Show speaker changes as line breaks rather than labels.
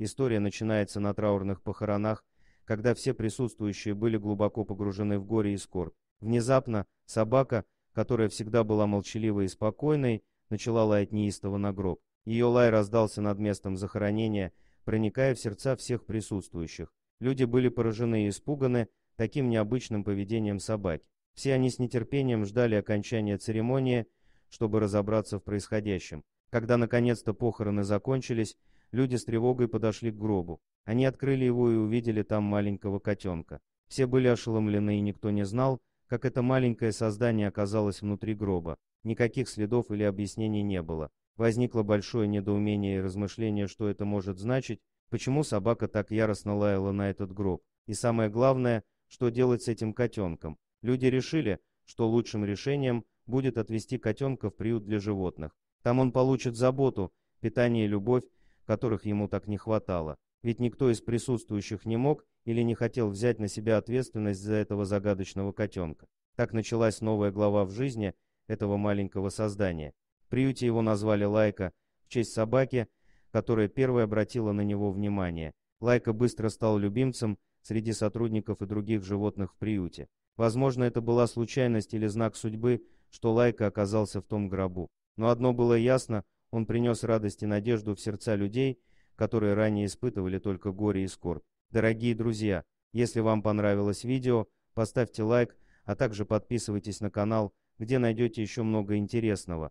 История начинается на траурных похоронах, когда все присутствующие были глубоко погружены в горе и скорбь. Внезапно собака, которая всегда была молчаливой и спокойной, начала лаять неистово на гроб. Ее лай раздался над местом захоронения, проникая в сердца всех присутствующих. Люди были поражены и испуганы таким необычным поведением собаки. Все они с нетерпением ждали окончания церемонии, чтобы разобраться в происходящем. Когда наконец-то похороны закончились, люди с тревогой подошли к гробу. Они открыли его и увидели там маленького котенка. Все были ошеломлены, и никто не знал, как это маленькое создание оказалось внутри гроба. Никаких следов или объяснений не было. Возникло большое недоумение и размышление, что это может значить, почему собака так яростно лаяла на этот гроб. И самое главное, что делать с этим котенком. Люди решили, что лучшим решением будет отвезти котенка в приют для животных. Там он получит заботу, питание и любовь, которых ему так не хватало, ведь никто из присутствующих не мог или не хотел взять на себя ответственность за этого загадочного котенка. Так началась новая глава в жизни этого маленького создания. В приюте его назвали Лайка в честь собаки, которая первой обратила на него внимание. Лайка быстро стал любимцем среди сотрудников и других животных в приюте. Возможно, это была случайность или знак судьбы, что Лайка оказался в том гробу. Но одно было ясно, он принес радость и надежду в сердца людей, которые ранее испытывали только горе и скорбь. Дорогие друзья, если вам понравилось видео, поставьте лайк, а также подписывайтесь на канал, где найдете еще много интересного.